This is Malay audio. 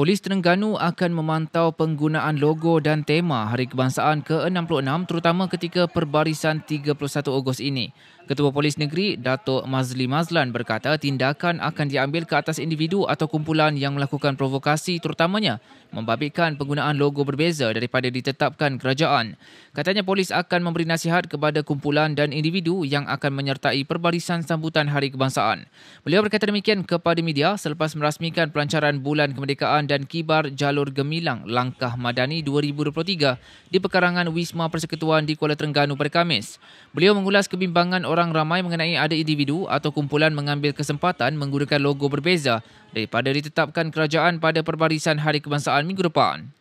Polis Terengganu akan memantau penggunaan logo dan tema Hari Kebangsaan ke-66 terutama ketika perbarisan 31 Ogos ini. Ketua Polis Negeri Datuk Mazli Mazlan berkata tindakan akan diambil ke atas individu atau kumpulan yang melakukan provokasi terutamanya membabitkan penggunaan logo berbeza daripada ditetapkan kerajaan. Katanya polis akan memberi nasihat kepada kumpulan dan individu yang akan menyertai perbarisan sambutan Hari Kebangsaan. Beliau berkata demikian kepada media selepas merasmikan pelancaran Bulan Kemerdekaan dan Kibar Jalur Gemilang Langkah Madani 2023 di pekarangan Wisma Persekutuan di Kuala Terengganu pada Khamis. Beliau mengulas kebimbangan orang ramai mengenai ada individu atau kumpulan mengambil kesempatan menggunakan logo berbeza daripada ditetapkan kerajaan pada perbarisan Hari Kebangsaan minggu depan.